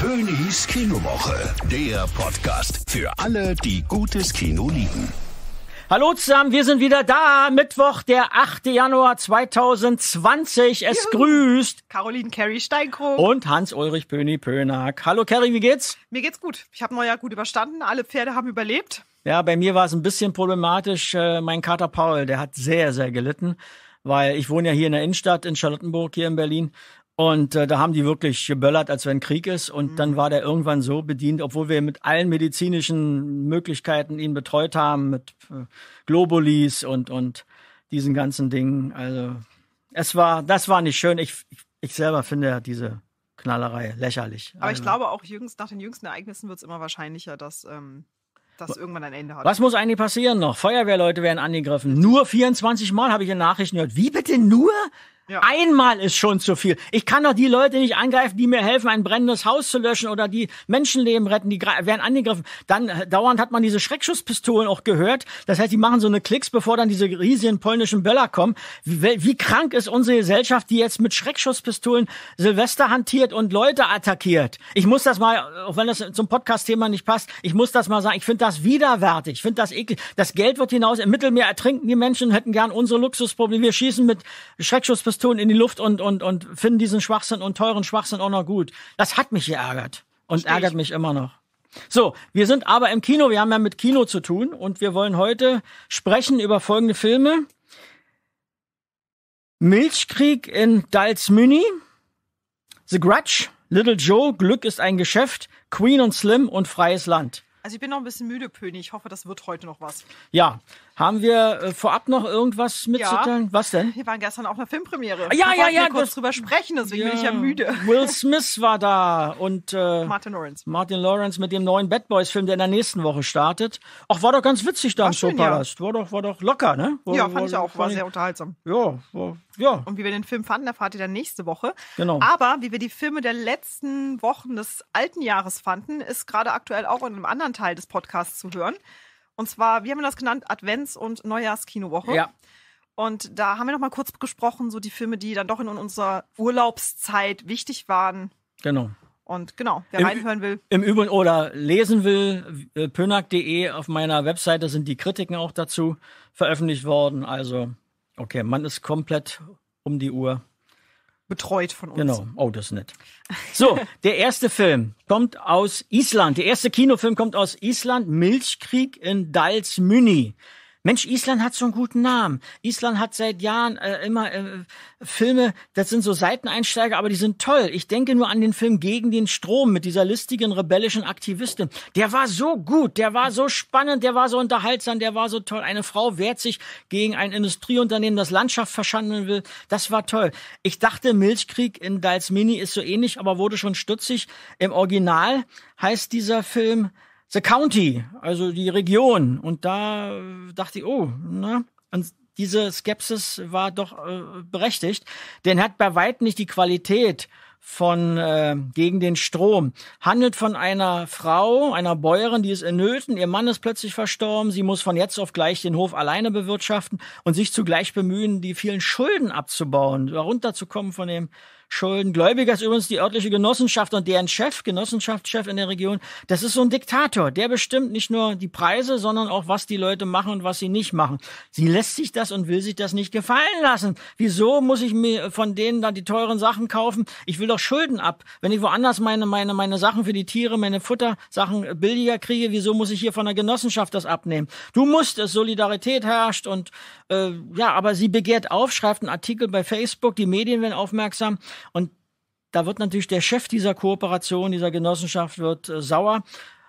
Pönys Kinowoche, der Podcast für alle, die gutes Kino lieben. Hallo zusammen, wir sind wieder da. Mittwoch, der 8. Januar 2020. Es Juhu. grüßt Caroline Carey Steinkroh und Hans-Ulrich Pöni-Pönack. Hallo Carey, wie geht's? Mir geht's gut. Ich habe Neujahr gut überstanden. Alle Pferde haben überlebt. Ja, bei mir war es ein bisschen problematisch. Äh, mein Kater Paul, der hat sehr, sehr gelitten weil ich wohne ja hier in der Innenstadt in Charlottenburg hier in Berlin und äh, da haben die wirklich geböllert, als wenn Krieg ist. Und mhm. dann war der irgendwann so bedient, obwohl wir mit allen medizinischen Möglichkeiten ihn betreut haben, mit äh, Globulis und, und diesen ganzen Dingen. Also es war, das war nicht schön. Ich, ich selber finde ja diese Knallerei lächerlich. Aber also. ich glaube auch jüngst, nach den jüngsten Ereignissen wird es immer wahrscheinlicher, dass. Ähm das irgendwann ein Ende hat. Was muss eigentlich passieren noch? Feuerwehrleute werden angegriffen. Nur 24 Mal habe ich in Nachrichten gehört. Wie bitte nur? Ja. Einmal ist schon zu viel. Ich kann doch die Leute nicht angreifen, die mir helfen, ein brennendes Haus zu löschen oder die Menschenleben retten, die werden angegriffen. Dann äh, dauernd hat man diese Schreckschusspistolen auch gehört. Das heißt, die machen so eine Klicks, bevor dann diese riesigen polnischen Böller kommen. Wie, wie krank ist unsere Gesellschaft, die jetzt mit Schreckschusspistolen Silvester hantiert und Leute attackiert? Ich muss das mal, auch wenn das zum Podcast-Thema nicht passt, ich muss das mal sagen, ich finde das widerwärtig, ich finde das eklig. Das Geld wird hinaus, im Mittelmeer ertrinken die Menschen, hätten gern unsere Luxusprobleme. Wir schießen mit Schreckschusspistolen Misthuhn in die Luft und, und, und finden diesen Schwachsinn und teuren Schwachsinn auch noch gut. Das hat mich geärgert und Verstehe ärgert mich immer noch. So, wir sind aber im Kino, wir haben ja mit Kino zu tun und wir wollen heute sprechen über folgende Filme. Milchkrieg in Dalsmüni, The Grudge, Little Joe, Glück ist ein Geschäft, Queen und Slim und Freies Land. Also ich bin noch ein bisschen müde, Pöni. Ich hoffe, das wird heute noch was. Ja. Haben wir äh, vorab noch irgendwas mitzuteilen? Ja. Was denn? Wir waren gestern auf einer Filmpremiere. Ah, ja, ja, ja. Wir kurz drüber sprechen, deswegen ja. bin ich ja müde. Will Smith war da und äh, Martin Lawrence. Martin Lawrence mit dem neuen Bad Boys Film, der in der nächsten Woche startet. Ach, war doch ganz witzig da im Showpalast. Ja. War doch war doch locker, ne? War, ja, fand war, ich auch, war sehr unterhaltsam. Ja, war, ja. Und wie wir den Film fanden, erfahrt ihr dann nächste Woche. Genau. Aber wie wir die Filme der letzten Wochen des alten Jahres fanden, ist gerade aktuell auch in einem anderen anderen Teil des Podcasts zu hören. Und zwar, wir haben das genannt, Advents- und Neujahrskinowoche. Ja. Und da haben wir noch mal kurz gesprochen, so die Filme, die dann doch in unserer Urlaubszeit wichtig waren. Genau. Und genau, wer Im, reinhören will. Im Übrigen oder lesen will, äh, pönack.de auf meiner Webseite sind die Kritiken auch dazu veröffentlicht worden. Also, okay, man ist komplett um die Uhr betreut von uns. Genau. Oh, das ist nett. So, der erste Film kommt aus Island. Der erste Kinofilm kommt aus Island. Milchkrieg in Dalsmünni. Mensch, Island hat so einen guten Namen. Island hat seit Jahren äh, immer äh, Filme, das sind so Seiteneinsteiger, aber die sind toll. Ich denke nur an den Film Gegen den Strom mit dieser listigen rebellischen Aktivistin. Der war so gut, der war so spannend, der war so unterhaltsam, der war so toll. Eine Frau wehrt sich gegen ein Industrieunternehmen, das Landschaft verschandeln will. Das war toll. Ich dachte, Milchkrieg in Dals Mini ist so ähnlich, aber wurde schon stutzig. Im Original heißt dieser Film the county, also die Region. Und da äh, dachte ich, oh, ne? Und diese Skepsis war doch äh, berechtigt, denn hat bei weitem nicht die Qualität von äh, gegen den Strom. Handelt von einer Frau, einer Bäuerin, die ist in Nöten, ihr Mann ist plötzlich verstorben, sie muss von jetzt auf gleich den Hof alleine bewirtschaften und sich zugleich bemühen, die vielen Schulden abzubauen, runterzukommen von dem Schuldengläubiger ist übrigens die örtliche Genossenschaft und deren Chef, Genossenschaftschef in der Region, das ist so ein Diktator. Der bestimmt nicht nur die Preise, sondern auch, was die Leute machen und was sie nicht machen. Sie lässt sich das und will sich das nicht gefallen lassen. Wieso muss ich mir von denen dann die teuren Sachen kaufen? Ich will doch Schulden ab. Wenn ich woanders meine, meine, meine Sachen für die Tiere, meine Futtersachen billiger kriege, wieso muss ich hier von der Genossenschaft das abnehmen? Du musst es, Solidarität herrscht und äh, ja, aber sie begehrt auf, schreibt einen Artikel bei Facebook, die Medien werden aufmerksam. Und da wird natürlich der Chef dieser Kooperation, dieser Genossenschaft wird äh, sauer.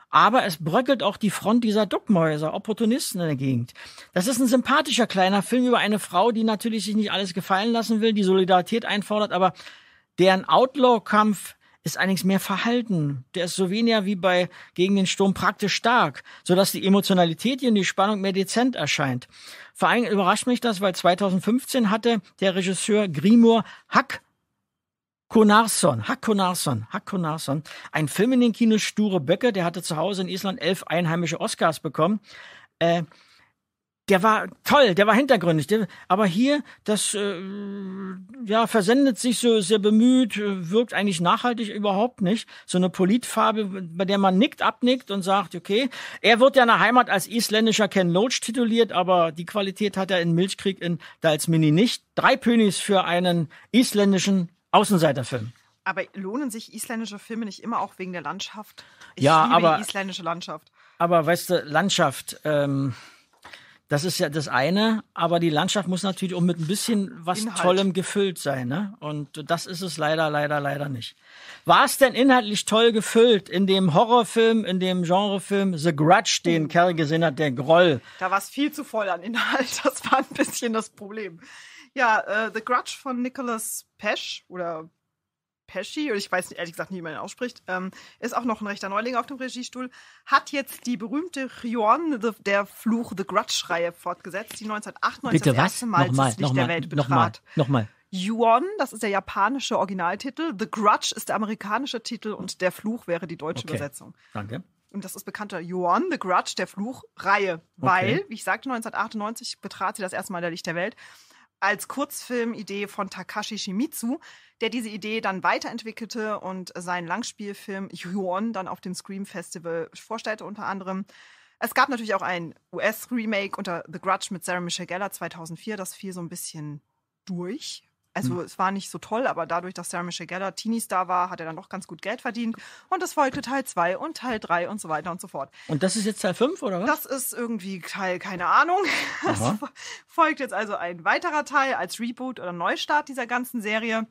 Aber es bröckelt auch die Front dieser Duckmäuser, Opportunisten in der Gegend. Das ist ein sympathischer kleiner Film über eine Frau, die natürlich sich nicht alles gefallen lassen will, die Solidarität einfordert, aber deren Outlaw-Kampf ist allerdings mehr verhalten. Der ist so weniger wie bei gegen den Sturm praktisch stark, sodass die Emotionalität hier und die Spannung mehr dezent erscheint. Vor allem überrascht mich das, weil 2015 hatte der Regisseur Grimur Hack Konarsson, Hakkonarsson, Hakkonarsson, ein Film in den Kinos, Sture Böcke, der hatte zu Hause in Island elf einheimische Oscars bekommen. Äh, der war toll, der war hintergründig. Der, aber hier, das äh, ja, versendet sich so sehr bemüht, äh, wirkt eigentlich nachhaltig überhaupt nicht. So eine Politfarbe, bei der man nickt, abnickt und sagt, okay, er wird ja in der Heimat als isländischer Ken Loach tituliert, aber die Qualität hat er in Milchkrieg in Mini nicht. Drei Pönis für einen isländischen Außenseiterfilm. Aber lohnen sich isländische Filme nicht immer auch wegen der Landschaft? Ich ja, aber die isländische Landschaft. Aber weißt du, Landschaft, ähm, das ist ja das eine, aber die Landschaft muss natürlich auch mit ein bisschen was Inhalt. Tollem gefüllt sein, ne? Und das ist es leider, leider, leider nicht. War es denn inhaltlich toll gefüllt in dem Horrorfilm, in dem Genrefilm The Grudge, den oh. Kerl gesehen hat, der Groll? Da war es viel zu voll an Inhalt, das war ein bisschen das Problem. Ja, äh, The Grudge von Nicholas Pesch oder Pesci, oder ich weiß ehrlich gesagt nicht, wie man ihn ausspricht, ähm, ist auch noch ein rechter Neuling auf dem Regiestuhl, hat jetzt die berühmte Rion, der Fluch The Grudge-Reihe fortgesetzt, die 1998 Bitte, das was? erste Mal nochmal, das Licht nochmal, der Welt betrat. Nochmal, Yuan, das ist der japanische Originaltitel, The Grudge ist der amerikanische Titel und Der Fluch wäre die deutsche okay. Übersetzung. Danke. Und das ist bekannter Yuan, The Grudge, der Fluch, Reihe. Weil, okay. wie ich sagte, 1998 betrat sie das erste Mal der Licht der Welt als Kurzfilmidee von Takashi Shimizu, der diese Idee dann weiterentwickelte und seinen Langspielfilm Yuan dann auf dem Scream Festival vorstellte unter anderem. Es gab natürlich auch ein US-Remake unter The Grudge mit Sarah Michelle Gellar 2004, das fiel so ein bisschen durch, also mhm. es war nicht so toll, aber dadurch, dass Sarah Michelle Gellar Teenie-Star war, hat er dann doch ganz gut Geld verdient. Und es folgte Teil 2 und Teil 3 und so weiter und so fort. Und das ist jetzt Teil 5 oder was? Das ist irgendwie Teil, keine Ahnung. Es folgt jetzt also ein weiterer Teil als Reboot oder Neustart dieser ganzen Serie.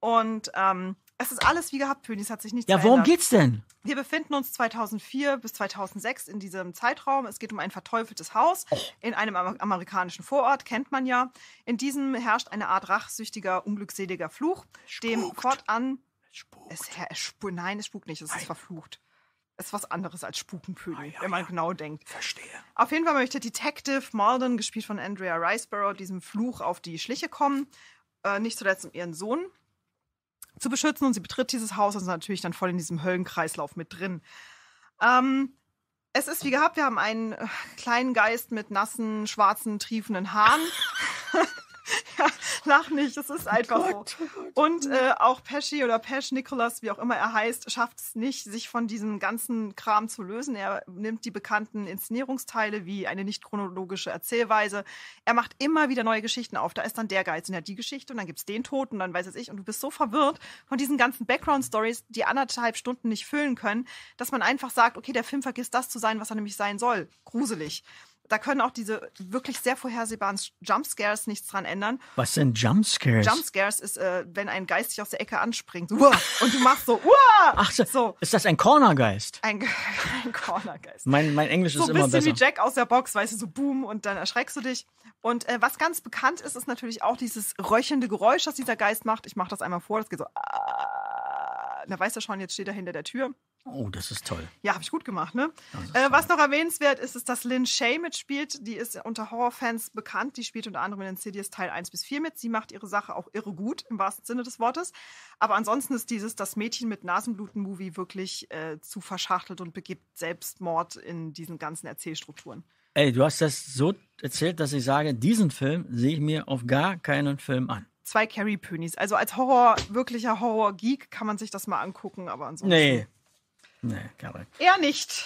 Und ähm, es ist alles wie gehabt, Es hat sich nichts Ja, worum verändert. geht's denn? Wir befinden uns 2004 bis 2006 in diesem Zeitraum. Es geht um ein verteufeltes Haus oh. in einem amerikanischen Vorort, kennt man ja. In diesem herrscht eine Art rachsüchtiger, unglückseliger Fluch, dem fortan. Spukt. Es, her- es spu Nein, es spukt nicht, es ist verflucht. Es ist was anderes als Spuken, Pöni, wenn man genau denkt. Verstehe. Auf jeden Fall möchte Detective Malden, gespielt von Andrea Riceborough, diesem Fluch auf die Schliche kommen. Äh, nicht zuletzt um ihren Sohn, zu beschützen und sie betritt dieses Haus und ist natürlich dann voll in diesem Höllenkreislauf mit drin. Ähm, es ist wie gehabt, wir haben einen äh, kleinen Geist mit nassen, schwarzen, triefenden Haaren. Lach nicht, es ist oh einfach Gott, so. Oh Gott, und mhm. äh, auch Pesci oder Pesch, Nicholas, wie auch immer er heißt, schafft es nicht, sich von diesem ganzen Kram zu lösen. Er nimmt die bekannten Inszenierungsteile wie eine nicht chronologische Erzählweise. Er macht immer wieder neue Geschichten auf. Da ist dann der Geist und ja die Geschichte und dann gibt es den Tod und dann weiß es ich. Und du bist so verwirrt von diesen ganzen Background-Stories, die anderthalb Stunden nicht füllen können, dass man einfach sagt, okay, der Film vergisst das zu sein, was er nämlich sein soll. Gruselig da können auch diese wirklich sehr vorhersehbaren Jumpscares nichts dran ändern. Was sind Jumpscares? Jumpscares ist, äh, wenn ein Geist dich aus der Ecke anspringt. So, und du machst so, Uah! Ach, so. Ist das ein Cornergeist? Ein, ein Cornergeist. Mein, mein Englisch so ist immer besser. So ein bisschen wie Jack aus der Box, weißt du, so boom und dann erschreckst du dich. Und äh, was ganz bekannt ist, ist natürlich auch dieses röchelnde Geräusch, das dieser Geist macht. Ich mache das einmal vor, das geht so, ah, da weißt du schon, jetzt steht er hinter der Tür. Oh, das ist toll. Ja, habe ich gut gemacht, ne? Äh, was noch erwähnenswert ist, ist, dass Lynn Shay mitspielt. Die ist unter Horrorfans bekannt. Die spielt unter anderem in Insidious Teil 1 bis 4 mit. Sie macht ihre Sache auch irre gut, im wahrsten Sinne des Wortes. Aber ansonsten ist dieses Das Mädchen mit Nasenbluten-Movie wirklich äh, zu verschachtelt und begibt Selbstmord in diesen ganzen Erzählstrukturen. Ey, du hast das so erzählt, dass ich sage, diesen Film sehe ich mir auf gar keinen Film an zwei Carrie Ponies. Also als Horror, wirklicher Horror-Geek kann man sich das mal angucken, aber ansonsten. Nee, Nee, Karin. Er nicht.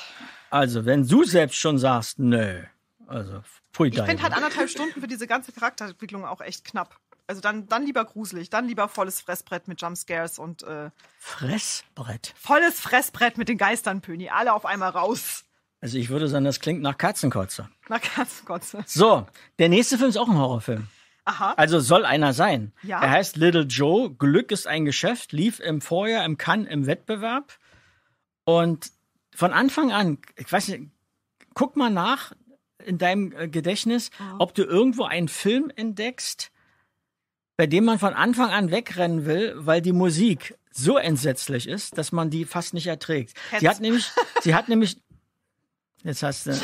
Also, wenn du selbst schon sagst, nö. Also, pfui Ich finde halt anderthalb Stunden für diese ganze Charakterentwicklung auch echt knapp. Also dann, dann lieber gruselig, dann lieber volles Fressbrett mit Jumpscares und äh, Fressbrett. Volles Fressbrett mit den Geistern, Pöni. Alle auf einmal raus. Also ich würde sagen, das klingt nach Katzenkotze. Nach Katzenkotze. So, der nächste Film ist auch ein Horrorfilm. Aha. Also soll einer sein. Ja. Er heißt Little Joe. Glück ist ein Geschäft. Lief im Vorjahr im Cannes im Wettbewerb. Und von Anfang an, ich weiß nicht, guck mal nach in deinem äh, Gedächtnis, ob du irgendwo einen Film entdeckst, bei dem man von Anfang an wegrennen will, weil die Musik so entsetzlich ist, dass man die fast nicht erträgt. Hetz. Sie hat nämlich, sie hat nämlich, jetzt hast du, äh,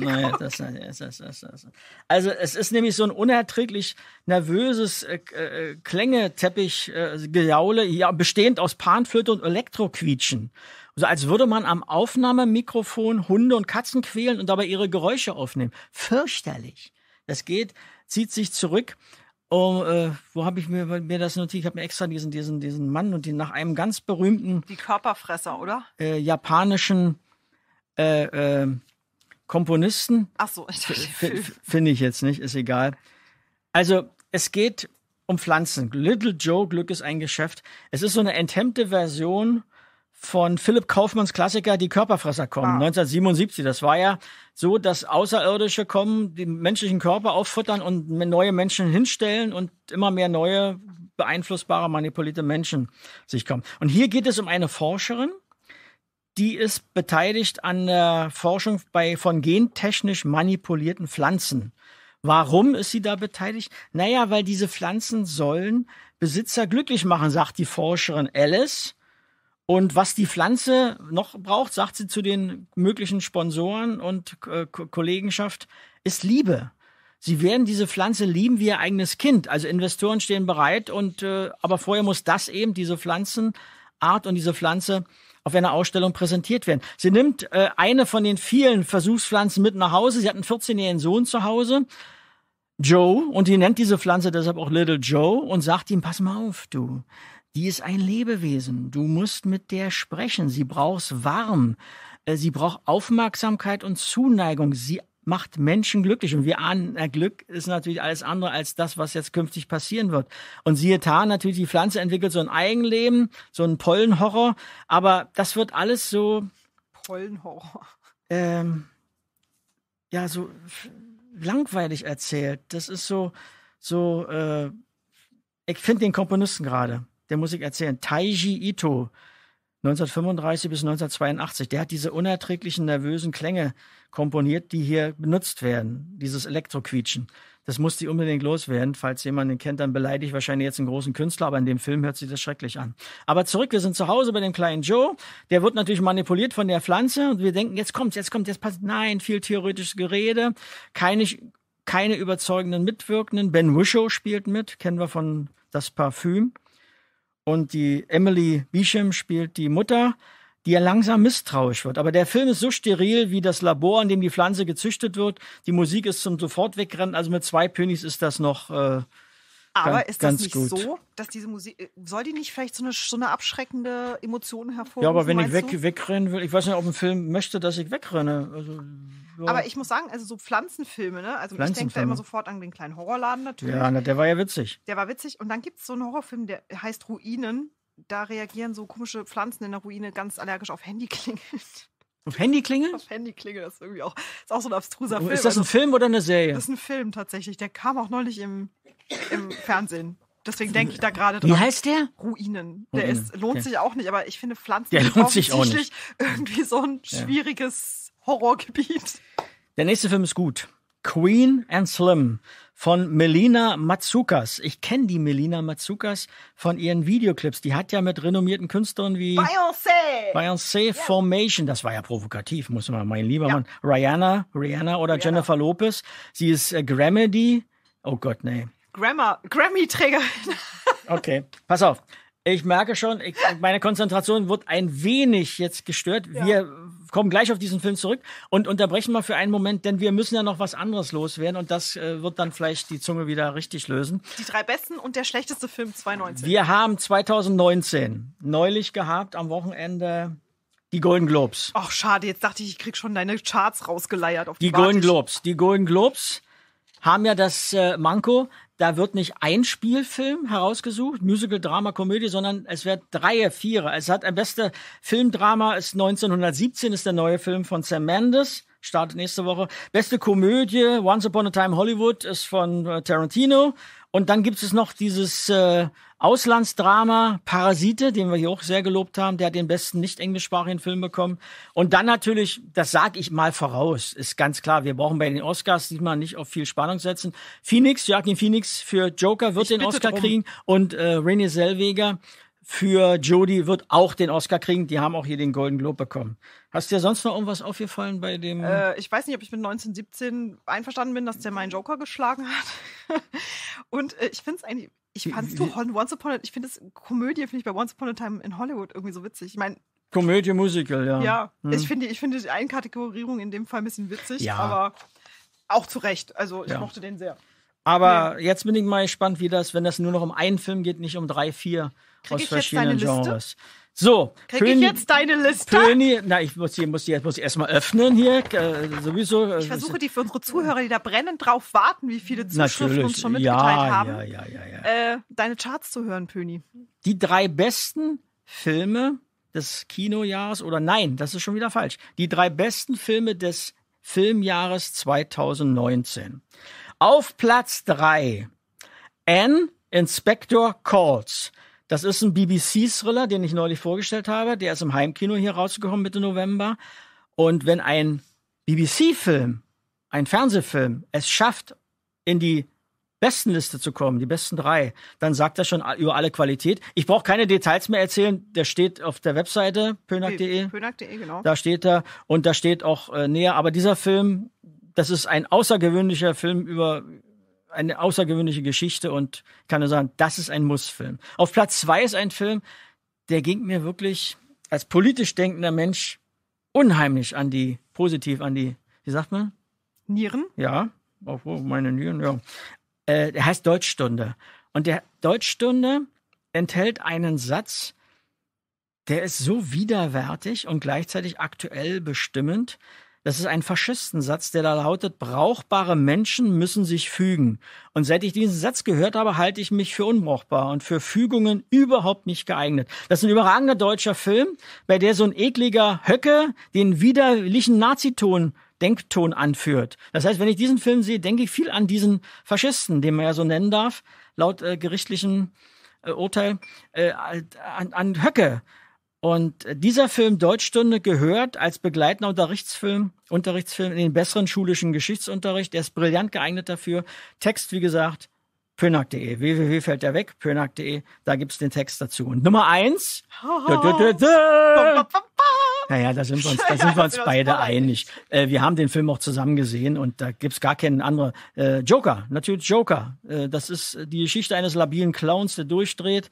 naja, das, das, das, das, also es ist nämlich so ein unerträglich nervöses äh, äh, Klängeteppich, äh, Gejaule, ja, bestehend aus Panflöte und Elektroquietschen. So als würde man am Aufnahmemikrofon Hunde und Katzen quälen und dabei ihre Geräusche aufnehmen. Fürchterlich. Das geht, zieht sich zurück. Oh, äh, wo habe ich mir, mir das notiert? Ich habe mir extra diesen, diesen, diesen Mann und den nach einem ganz berühmten. Die Körperfresser, oder? Äh, japanischen äh, äh, Komponisten. Ach so, ich dachte. Finde ich jetzt nicht, ist egal. Also, es geht um Pflanzen. Little Joe Glück ist ein Geschäft. Es ist so eine enthemmte Version von Philipp Kaufmanns Klassiker Die Körperfresser kommen, ah. 1977. Das war ja so, dass Außerirdische kommen, den menschlichen Körper auffuttern und neue Menschen hinstellen und immer mehr neue, beeinflussbare, manipulierte Menschen sich kommen. Und hier geht es um eine Forscherin, die ist beteiligt an der Forschung bei, von gentechnisch manipulierten Pflanzen. Warum ist sie da beteiligt? Naja, weil diese Pflanzen sollen Besitzer glücklich machen, sagt die Forscherin Alice und was die Pflanze noch braucht, sagt sie zu den möglichen Sponsoren und äh, Kollegenschaft, ist Liebe. Sie werden diese Pflanze lieben wie ihr eigenes Kind. Also Investoren stehen bereit und äh, aber vorher muss das eben diese Pflanzenart und diese Pflanze auf einer Ausstellung präsentiert werden. Sie nimmt äh, eine von den vielen Versuchspflanzen mit nach Hause. Sie hat einen 14-jährigen Sohn zu Hause, Joe, und die nennt diese Pflanze deshalb auch Little Joe und sagt ihm: Pass mal auf, du. Die ist ein Lebewesen. Du musst mit der sprechen. Sie braucht warm. Äh, sie braucht Aufmerksamkeit und Zuneigung. Sie macht Menschen glücklich. Und wir ahnen, Glück ist natürlich alles andere als das, was jetzt künftig passieren wird. Und siehe da, natürlich, die Pflanze entwickelt so ein Eigenleben, so einen Pollenhorror. Aber das wird alles so. Pollenhorror. Ähm, ja, so langweilig erzählt. Das ist so, so, äh, ich finde den Komponisten gerade der Musik erzählen. Taiji Ito, 1935 bis 1982. Der hat diese unerträglichen, nervösen Klänge komponiert, die hier benutzt werden. Dieses Elektroquietschen. Das muss die unbedingt loswerden. Falls jemand den kennt, dann beleidige ich wahrscheinlich jetzt einen großen Künstler, aber in dem Film hört sich das schrecklich an. Aber zurück, wir sind zu Hause bei dem kleinen Joe. Der wird natürlich manipuliert von der Pflanze und wir denken, jetzt kommt's, jetzt kommt, jetzt passt. Nein, viel theoretisches Gerede, keine, keine überzeugenden Mitwirkenden. Ben Wishow spielt mit, kennen wir von Das Parfüm. Und die Emily Bisham spielt die Mutter, die ja langsam misstrauisch wird. Aber der Film ist so steril wie das Labor, in dem die Pflanze gezüchtet wird. Die Musik ist zum sofort wegrennen. Also mit zwei Pönis ist das noch. Äh, aber ganz, ist das nicht gut. so, dass diese Musik, äh, soll die nicht vielleicht so eine, so eine abschreckende Emotion hervorrufen? Ja, aber wenn ich weg, wegrennen will, ich weiß nicht, ob ein Film möchte, dass ich wegrenne. Also aber ich muss sagen, also so Pflanzenfilme, ne? Also Pflanzenfilme. ich denke da immer sofort an den kleinen Horrorladen natürlich. Ja, der war ja witzig. Der war witzig. Und dann gibt es so einen Horrorfilm, der heißt Ruinen. Da reagieren so komische Pflanzen in der Ruine ganz allergisch auf Handyklingeln. Auf Handyklingeln? Auf Handyklingeln, das ist irgendwie auch, ist auch so ein abstruser Film. Ist das ein also, Film oder eine Serie? Das ist ein Film tatsächlich. Der kam auch neulich im, im Fernsehen. Deswegen denke ich da gerade dran. Wie heißt der? Ruinen. Der Ruinen. ist, lohnt okay. sich auch nicht, aber ich finde Pflanzen der lohnt sich auch nicht. irgendwie so ein schwieriges Horrorgebiet. Der nächste Film ist gut. Queen and Slim von Melina Matsukas. Ich kenne die Melina Matsukas von ihren Videoclips. Die hat ja mit renommierten Künstlern wie Beyoncé, Beyoncé yeah. Formation, das war ja provokativ, muss man mein lieber ja. Mann, Rihanna, Rihanna oder Rihanna. Jennifer Lopez. Sie ist äh, Grammy, oh Gott, nee. Grammy-Trägerin. okay, pass auf. Ich merke schon, ich, meine Konzentration wird ein wenig jetzt gestört. Ja. Wir kommen gleich auf diesen Film zurück und unterbrechen mal für einen Moment, denn wir müssen ja noch was anderes loswerden und das äh, wird dann vielleicht die Zunge wieder richtig lösen. Die drei besten und der schlechteste Film 2019. Wir haben 2019 neulich gehabt am Wochenende die Golden Globes. Ach, schade, jetzt dachte ich, ich krieg schon deine Charts rausgeleiert auf die, die Golden Globes. Die Golden Globes haben ja das äh, Manko, da wird nicht ein Spielfilm herausgesucht, Musical, Drama, Komödie, sondern es wird Dreier, Vierer. Es hat ein bester Filmdrama, ist 1917, ist der neue Film von Sam Mendes, startet nächste Woche. Beste Komödie, Once Upon a Time Hollywood, ist von äh, Tarantino. Und dann gibt es noch dieses äh, Auslandsdrama Parasite, den wir hier auch sehr gelobt haben. Der hat den besten nicht englischsprachigen Film bekommen. Und dann natürlich, das sage ich mal voraus, ist ganz klar, wir brauchen bei den Oscars diesmal nicht auf viel Spannung setzen. Phoenix, Joaquin Phoenix für Joker wird ich den Oscar drum. kriegen und äh, René Zellweger für Jodie wird auch den Oscar kriegen. Die haben auch hier den Golden Globe bekommen. Hast dir sonst noch irgendwas aufgefallen bei dem? Äh, ich weiß nicht, ob ich mit 1917 einverstanden bin, dass der meinen Joker geschlagen hat. Und äh, ich finde es eigentlich, ich fand es doch Once Upon a, ich finde es Komödie, finde ich bei Once Upon a Time in Hollywood irgendwie so witzig. Ich meine, Komödie, Musical, ja. Ja, hm. ich finde ich find die Einkategorierung in dem Fall ein bisschen witzig, ja. aber auch zu Recht. Also ich ja. mochte den sehr. Aber nee. jetzt bin ich mal gespannt, wie das, wenn das nur noch um einen Film geht, nicht um drei, vier Krieg aus verschiedenen Genres. Liste? So. Krieg Pöni, ich jetzt deine Liste? Pöni, na, ich muss die, muss die, muss erstmal öffnen hier, äh, sowieso. Äh, ich versuche die für unsere Zuhörer, die da brennend drauf warten, wie viele Zuschriften Natürlich. uns schon mitgeteilt ja, haben, ja, ja, ja, ja. Äh, deine Charts zu hören, Pöni. Die drei besten Filme des Kinojahres oder nein, das ist schon wieder falsch. Die drei besten Filme des Filmjahres 2019. Auf Platz drei Anne Inspector Calls. Das ist ein BBC-Thriller, den ich neulich vorgestellt habe. Der ist im Heimkino hier rausgekommen Mitte November. Und wenn ein BBC-Film, ein Fernsehfilm, es schafft, in die Bestenliste zu kommen, die besten drei, dann sagt er schon über alle Qualität. Ich brauche keine Details mehr erzählen. Der steht auf der Webseite pönack.de. E. Pönack.de, genau. Da steht er und da steht auch äh, näher. Aber dieser Film, das ist ein außergewöhnlicher Film über eine außergewöhnliche Geschichte und kann nur sagen, das ist ein Muss-Film. Auf Platz zwei ist ein Film, der ging mir wirklich als politisch denkender Mensch unheimlich an die, positiv an die, wie sagt man? Nieren? Ja, auf meine Nieren, ja. Äh, der heißt Deutschstunde. Und der Deutschstunde enthält einen Satz, der ist so widerwärtig und gleichzeitig aktuell bestimmend, das ist ein Faschistensatz, der da lautet, brauchbare Menschen müssen sich fügen. Und seit ich diesen Satz gehört habe, halte ich mich für unbrauchbar und für Fügungen überhaupt nicht geeignet. Das ist ein überragender deutscher Film, bei der so ein ekliger Höcke den widerlichen Naziton Denkton anführt. Das heißt, wenn ich diesen Film sehe, denke ich viel an diesen Faschisten, den man ja so nennen darf, laut äh, gerichtlichen äh, Urteil, äh, an, an Höcke und dieser Film Deutschstunde gehört als begleitender Unterrichtsfilm, Unterrichtsfilm in den besseren schulischen Geschichtsunterricht. Er ist brillant geeignet dafür. Text, wie gesagt, pönack.de. www fällt er weg, pönack.de. Da gibt es den Text dazu. Und Nummer eins. Naja, da sind wir uns, da sind wir uns beide einig. Äh, wir haben den Film auch zusammen gesehen und da gibt es gar keinen anderen. Äh, Joker, natürlich Joker. Äh, das ist die Geschichte eines labilen Clowns, der durchdreht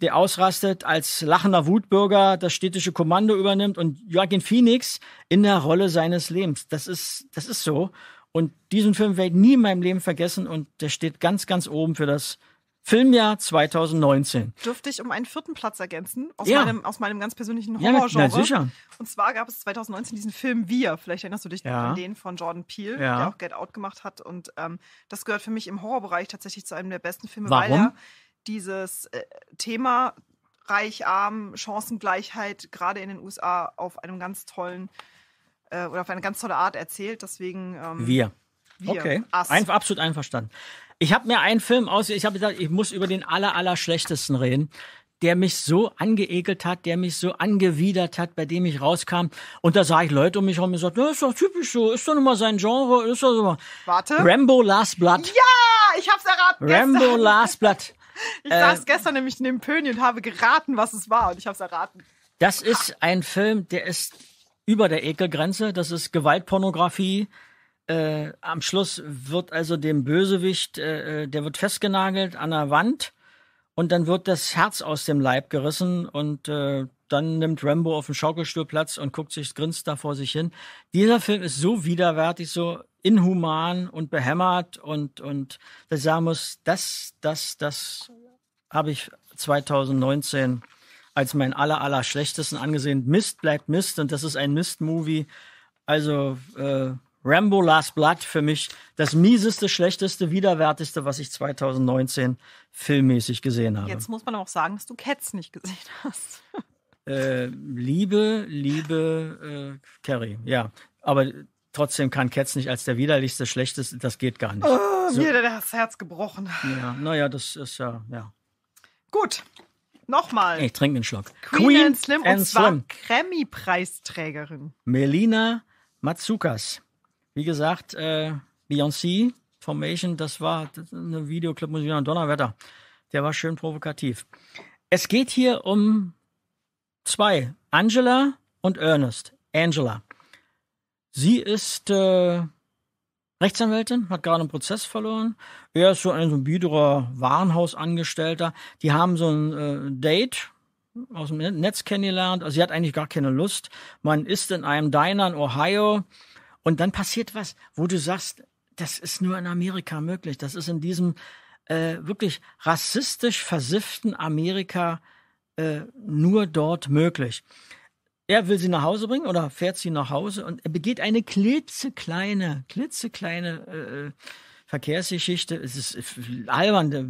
der ausrastet, als lachender Wutbürger das städtische Kommando übernimmt und Joaquin Phoenix in der Rolle seines Lebens. Das ist, das ist so. Und diesen Film werde ich nie in meinem Leben vergessen und der steht ganz, ganz oben für das Filmjahr 2019. Dürfte ich um einen vierten Platz ergänzen, aus, ja. meinem, aus meinem ganz persönlichen Horrorgenre. Ja, sicher. Und zwar gab es 2019 diesen Film Wir, vielleicht erinnerst du dich ja. an den von Jordan Peele, ja. der auch Get Out gemacht hat. Und ähm, das gehört für mich im Horrorbereich tatsächlich zu einem der besten Filme, Warum? weil er dieses äh, Thema Reich-Arm, Chancengleichheit gerade in den USA auf einem ganz tollen äh, oder auf eine ganz tolle Art erzählt. Deswegen ähm, wir. wir. Okay. Ein, absolut einverstanden. Ich habe mir einen Film aus, ich habe gesagt, ich muss über den aller, aller schlechtesten reden der mich so angeekelt hat, der mich so angewidert hat, bei dem ich rauskam. Und da sah ich Leute um mich herum und gesagt, das ist doch typisch so, ist doch nun mal sein Genre, ist doch so. Warte. Rambo Last Blood. Ja, ich hab's erraten. Rambo Last Blood. Ich äh, saß gestern nämlich in dem Pöni und habe geraten, was es war und ich habe es erraten. Das ist ein Film, der ist über der Ekelgrenze. Das ist Gewaltpornografie. Äh, am Schluss wird also dem Bösewicht, äh, äh, der wird festgenagelt an der Wand und dann wird das Herz aus dem Leib gerissen und äh, dann nimmt Rambo auf dem Schaukelstuhl Platz und guckt sich, grinst da vor sich hin. Dieser Film ist so widerwärtig, so inhuman und behämmert und, und dass ich sagen muss, das, das, das habe ich 2019 als mein aller, aller schlechtesten angesehen. Mist bleibt Mist und das ist ein Mist-Movie. Also äh, Rambo Last Blood für mich das mieseste, schlechteste, widerwärtigste, was ich 2019 filmmäßig gesehen habe. Jetzt muss man auch sagen, dass du Cats nicht gesehen hast. Äh, liebe, liebe äh, Carrie, ja. Aber trotzdem kann Ketz nicht als der widerlichste, schlechteste, das geht gar nicht. Oh, so. Mir das Herz gebrochen. Ja, naja, das ist ja, ja. Gut, nochmal. Ich trinke einen Schluck. Queen, Queen and Slim and und zwar Grammy-Preisträgerin. Melina Matsukas. Wie gesagt, äh, Beyoncé, Formation, das war eine Videoclipmusik an Donnerwetter. Der war schön provokativ. Es geht hier um zwei, Angela und Ernest. Angela. Sie ist äh, Rechtsanwältin, hat gerade einen Prozess verloren. Er ist so ein, so ein biederer Warenhausangestellter. Die haben so ein äh, Date aus dem Netz kennengelernt. Also sie hat eigentlich gar keine Lust. Man ist in einem Diner in Ohio und dann passiert was, wo du sagst, das ist nur in Amerika möglich. Das ist in diesem äh, wirklich rassistisch versifften Amerika äh, nur dort möglich. Er will sie nach Hause bringen oder fährt sie nach Hause und er begeht eine klitzekleine, klitzekleine äh, äh Verkehrsgeschichte. Es ist albern, der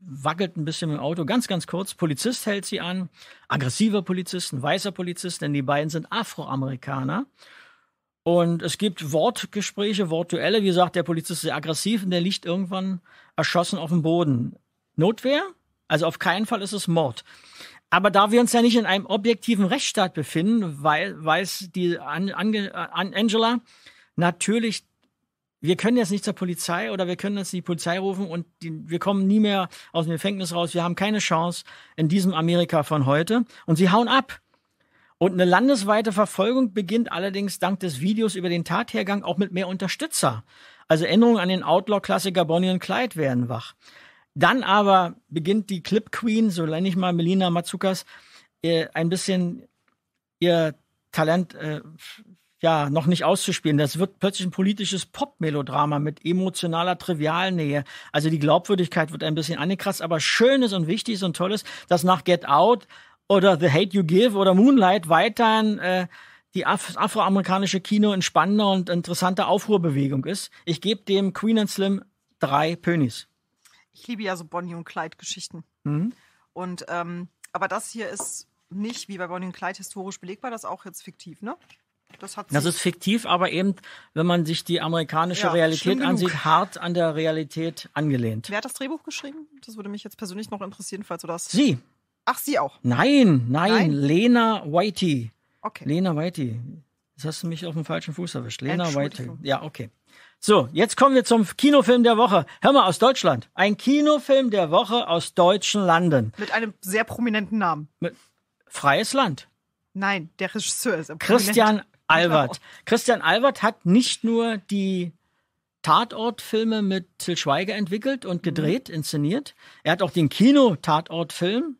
wackelt ein bisschen im Auto, ganz, ganz kurz. Polizist hält sie an, aggressiver Polizist, ein weißer Polizist, denn die beiden sind Afroamerikaner. Und es gibt Wortgespräche, Wortduelle. Wie gesagt, der Polizist ist sehr aggressiv und der liegt irgendwann erschossen auf dem Boden. Notwehr? Also auf keinen Fall ist es Mord. Aber da wir uns ja nicht in einem objektiven Rechtsstaat befinden, weiß die Angela natürlich, wir können jetzt nicht zur Polizei oder wir können jetzt die Polizei rufen und die, wir kommen nie mehr aus dem Gefängnis raus. Wir haben keine Chance in diesem Amerika von heute. Und sie hauen ab. Und eine landesweite Verfolgung beginnt allerdings dank des Videos über den Tathergang auch mit mehr Unterstützer. Also Änderungen an den Outlaw-Klassiker Bonnie und Clyde werden wach. Dann aber beginnt die Clip Queen, so nenne ich mal Melina Matsukas, äh, ein bisschen ihr Talent äh, ja noch nicht auszuspielen. Das wird plötzlich ein politisches Pop-Melodrama mit emotionaler Trivialnähe. Also die Glaubwürdigkeit wird ein bisschen angekratzt, aber Schönes und Wichtiges und Tolles, dass nach Get Out oder The Hate You Give oder Moonlight weiterhin äh, die Af afroamerikanische Kino in spannender und interessanter Aufruhrbewegung ist. Ich gebe dem Queen and Slim drei Pönis ich liebe ja so Bonnie und Clyde-Geschichten. Mhm. Und ähm, aber das hier ist nicht wie bei Bonnie und Clyde historisch belegbar, das ist auch jetzt fiktiv, ne? Das, das, ist fiktiv, aber eben, wenn man sich die amerikanische ja, Realität ansieht, hart an der Realität angelehnt. Wer hat das Drehbuch geschrieben? Das würde mich jetzt persönlich noch interessieren, falls du das. Sie. Ach, sie auch. Nein, nein, nein? Lena Whitey. Okay. Lena Whitey. Jetzt hast du mich auf dem falschen Fuß erwischt. Lena Whitey. Ja, okay. So, jetzt kommen wir zum Kinofilm der Woche. Hör mal, aus Deutschland. Ein Kinofilm der Woche aus deutschen Landen. Mit einem sehr prominenten Namen. Mit Freies Land. Nein, der Regisseur ist im Christian Albert. Christian Albert hat nicht nur die Tatortfilme mit Till Schweiger entwickelt und mhm. gedreht, inszeniert. Er hat auch den Kino-Tatortfilm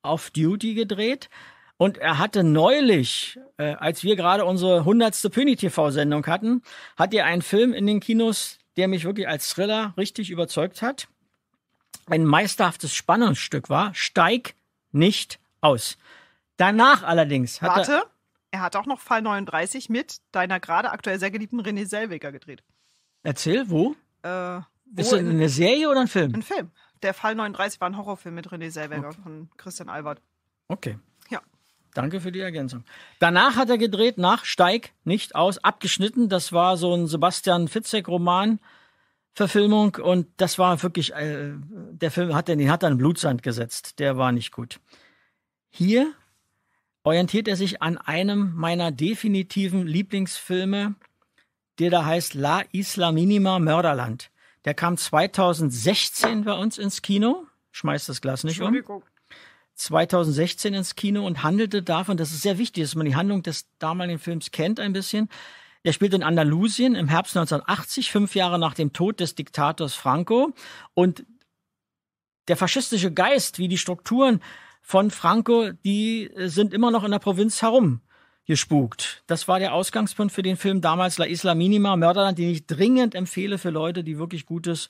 auf Duty gedreht. Und er hatte neulich, äh, als wir gerade unsere 100. Pöni-TV-Sendung hatten, hat er einen Film in den Kinos, der mich wirklich als Thriller richtig überzeugt hat. Ein meisterhaftes Spannungsstück war, steig nicht aus. Danach allerdings hat Warte, er, er hat auch noch Fall 39 mit deiner gerade aktuell sehr geliebten René Selweger gedreht. Erzähl, wo? Äh, wo Ist das eine Serie oder ein Film? Ein Film. Der Fall 39 war ein Horrorfilm mit René Selweger okay. von Christian Albert. Okay. Danke für die Ergänzung. Danach hat er gedreht, nach Steig, nicht aus, abgeschnitten. Das war so ein Sebastian Fitzek-Roman. Verfilmung und das war wirklich, äh, der Film hat den, hat er Blutsand gesetzt. Der war nicht gut. Hier orientiert er sich an einem meiner definitiven Lieblingsfilme, der da heißt La Isla Minima Mörderland. Der kam 2016 bei uns ins Kino. Schmeißt das Glas nicht um. Geguckt. 2016 ins Kino und handelte davon, das ist sehr wichtig, dass man die Handlung des damaligen Films kennt ein bisschen. Er spielt in Andalusien im Herbst 1980, fünf Jahre nach dem Tod des Diktators Franco. Und der faschistische Geist, wie die Strukturen von Franco, die äh, sind immer noch in der Provinz herum gespukt. Das war der Ausgangspunkt für den Film damals La Isla Minima, Mörderland, den ich dringend empfehle für Leute, die wirklich Gutes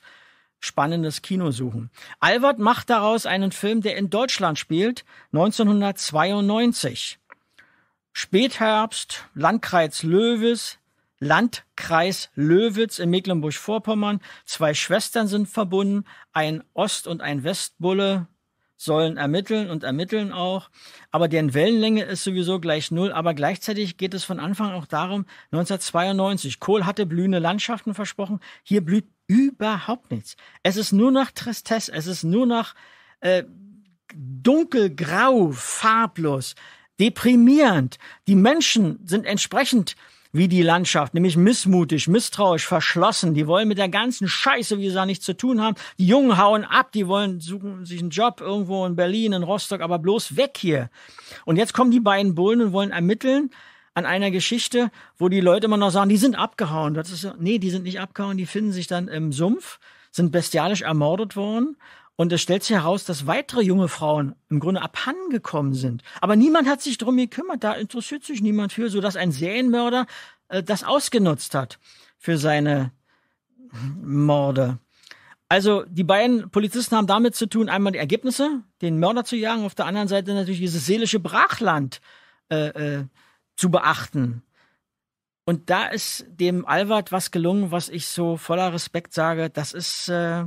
spannendes Kino suchen. Albert macht daraus einen Film, der in Deutschland spielt, 1992. Spätherbst, Landkreis Löwes, Landkreis Löwitz in Mecklenburg-Vorpommern. Zwei Schwestern sind verbunden, ein Ost- und ein Westbulle, sollen ermitteln und ermitteln auch. Aber deren Wellenlänge ist sowieso gleich null. Aber gleichzeitig geht es von Anfang auch darum, 1992, Kohl hatte blühende Landschaften versprochen. Hier blüht überhaupt nichts. Es ist nur noch Tristesse. Es ist nur noch äh, dunkelgrau, farblos, deprimierend. Die Menschen sind entsprechend wie die Landschaft, nämlich missmutig, misstrauisch, verschlossen. Die wollen mit der ganzen Scheiße, wie sie da nichts zu tun haben. Die Jungen hauen ab, die wollen suchen sich einen Job irgendwo in Berlin, in Rostock, aber bloß weg hier. Und jetzt kommen die beiden Bullen und wollen ermitteln an einer Geschichte, wo die Leute immer noch sagen, die sind abgehauen. Das ist nee, die sind nicht abgehauen, die finden sich dann im Sumpf, sind bestialisch ermordet worden und es stellt sich heraus, dass weitere junge Frauen im Grunde abhandengekommen sind. Aber niemand hat sich drum gekümmert, da interessiert sich niemand für, sodass ein Serienmörder äh, das ausgenutzt hat für seine Morde. Also die beiden Polizisten haben damit zu tun, einmal die Ergebnisse, den Mörder zu jagen, auf der anderen Seite natürlich dieses seelische Brachland äh, äh, zu beachten. Und da ist dem Alward was gelungen, was ich so voller Respekt sage, das ist äh,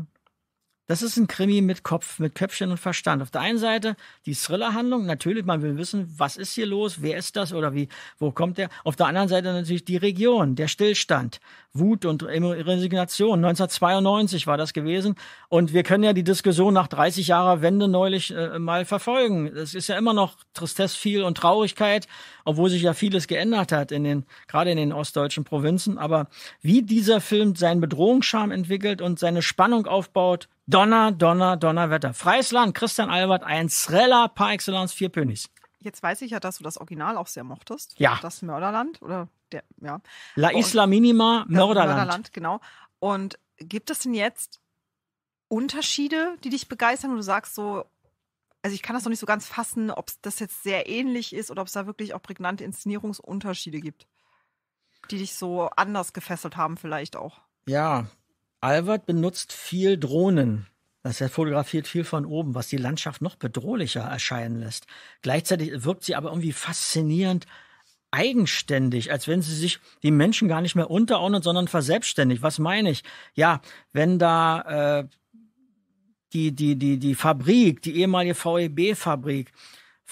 das ist ein Krimi mit Kopf, mit Köpfchen und Verstand. Auf der einen Seite die Thriller-Handlung, natürlich, man will wissen, was ist hier los, wer ist das oder wie, wo kommt der. Auf der anderen Seite natürlich die Region, der Stillstand, Wut und Resignation. 1992 war das gewesen. Und wir können ja die Diskussion nach 30 Jahren Wende neulich äh, mal verfolgen. Es ist ja immer noch Tristesse viel und Traurigkeit, obwohl sich ja vieles geändert hat in den, gerade in den ostdeutschen Provinzen. Aber wie dieser Film seinen Bedrohungsscham entwickelt und seine Spannung aufbaut, Donner, Donner, Donnerwetter. Freies Land, Christian Albert, ein Thriller par excellence, vier Pönis. Jetzt weiß ich ja, dass du das Original auch sehr mochtest. Ja. Das Mörderland oder der, ja. La oh, Isla Minima, Mörderland. Mörderland, genau. Und gibt es denn jetzt Unterschiede, die dich begeistern und du sagst so, also ich kann das noch nicht so ganz fassen, ob das jetzt sehr ähnlich ist oder ob es da wirklich auch prägnante Inszenierungsunterschiede gibt, die dich so anders gefesselt haben vielleicht auch. Ja, Albert benutzt viel Drohnen. Das er fotografiert viel von oben, was die Landschaft noch bedrohlicher erscheinen lässt. Gleichzeitig wirkt sie aber irgendwie faszinierend eigenständig, als wenn sie sich die Menschen gar nicht mehr unterordnet, sondern verselbstständigt. Was meine ich? Ja, wenn da äh, die, die, die, die Fabrik, die ehemalige VEB-Fabrik,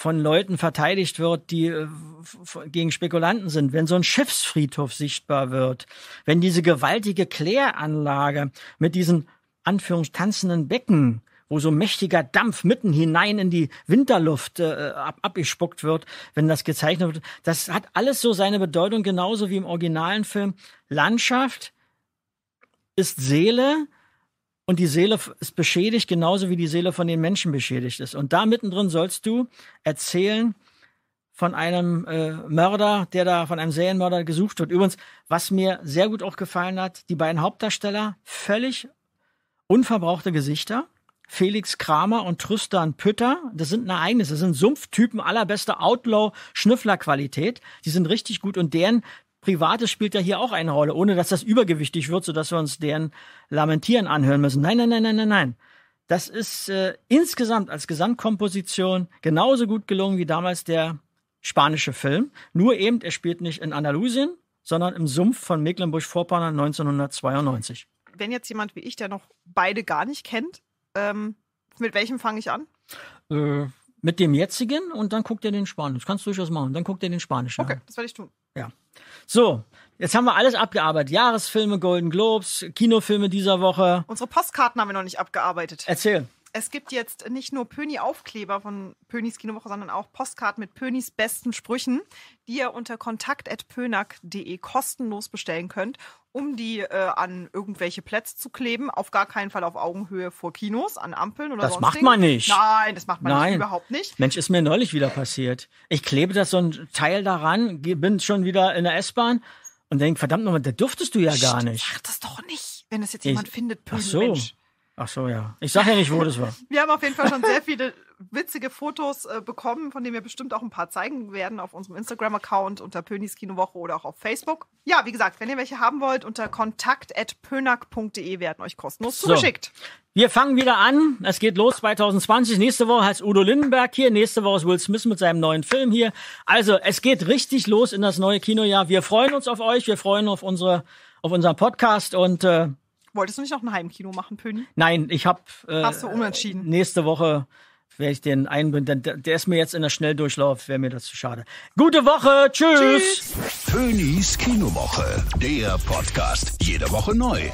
von Leuten verteidigt wird, die äh, gegen Spekulanten sind, wenn so ein Schiffsfriedhof sichtbar wird, wenn diese gewaltige Kläranlage mit diesen Anführungs Becken, wo so mächtiger Dampf mitten hinein in die Winterluft äh, ab, abgespuckt wird, wenn das gezeichnet wird, das hat alles so seine Bedeutung, genauso wie im originalen Film. Landschaft ist Seele, und die Seele ist beschädigt, genauso wie die Seele von den Menschen beschädigt ist. Und da mittendrin sollst du erzählen von einem äh, Mörder, der da von einem Serienmörder gesucht wird. Übrigens, was mir sehr gut auch gefallen hat, die beiden Hauptdarsteller, völlig unverbrauchte Gesichter. Felix Kramer und Tristan Pütter, das sind ein Ereignis, das sind Sumpftypen allerbester Outlaw-Schnüffler-Qualität. Die sind richtig gut und deren Privates spielt ja hier auch eine Rolle, ohne dass das übergewichtig wird, sodass wir uns deren Lamentieren anhören müssen. Nein, nein, nein, nein, nein, nein. Das ist äh, insgesamt als Gesamtkomposition genauso gut gelungen wie damals der spanische Film. Nur eben, er spielt nicht in Andalusien, sondern im Sumpf von Mecklenburg-Vorpommern 1992. Wenn jetzt jemand wie ich, der noch beide gar nicht kennt, ähm, mit welchem fange ich an? Äh, mit dem jetzigen und dann guckt er den Spanischen. Das kannst du durchaus machen. Dann guckt er den Spanischen. Okay, an. das werde ich tun. Ja. So, Jetzt haben wir alles abgearbeitet. Jahresfilme, Golden Globes, Kinofilme dieser Woche. Unsere Postkarten haben wir noch nicht abgearbeitet. Erzähl es gibt jetzt nicht nur Pöni-Aufkleber von Pönis Kinowoche, sondern auch Postkarten mit Pönis besten Sprüchen, die ihr unter kontakt.pönack.de kostenlos bestellen könnt, um die äh, an irgendwelche Plätze zu kleben. Auf gar keinen Fall auf Augenhöhe vor Kinos, an Ampeln oder so. Das sonstigen. macht man nicht. Nein, das macht man Nein. Nicht, überhaupt nicht. Mensch, ist mir neulich wieder passiert. Ich klebe das so ein Teil daran, bin schon wieder in der S-Bahn und denke, verdammt nochmal, da dürftest du ja gar nicht. Ich Sag das doch nicht, wenn das jetzt jemand ich, findet, Pöni, ach so. Mensch. Ach so, ja. Ich sage ja nicht, wo das war. wir haben auf jeden Fall schon sehr viele witzige Fotos äh, bekommen, von denen wir bestimmt auch ein paar zeigen werden auf unserem Instagram-Account unter Pönis Kinowoche oder auch auf Facebook. Ja, wie gesagt, wenn ihr welche haben wollt, unter kontakt.pönack.de werden euch kostenlos so. zugeschickt. Wir fangen wieder an. Es geht los 2020. Nächste Woche heißt Udo Lindenberg hier. Nächste Woche ist Will Smith mit seinem neuen Film hier. Also, es geht richtig los in das neue Kinojahr. Wir freuen uns auf euch. Wir freuen uns auf unsere auf unseren Podcast und äh, Wolltest du nicht noch ein Heimkino machen, Pöni? Nein, ich habe. Äh, Hast du unentschieden? Nächste Woche werde ich den einbinden. Der, der ist mir jetzt in der Schnelldurchlauf, wäre mir das zu schade. Gute Woche, tschüss. tschüss. Pönis Kinowoche, der Podcast. Jede Woche neu.